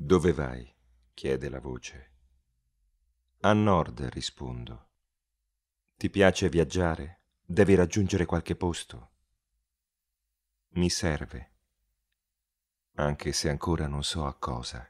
Dove vai? chiede la voce. A nord rispondo. Ti piace viaggiare? Devi raggiungere qualche posto. Mi serve, anche se ancora non so a cosa.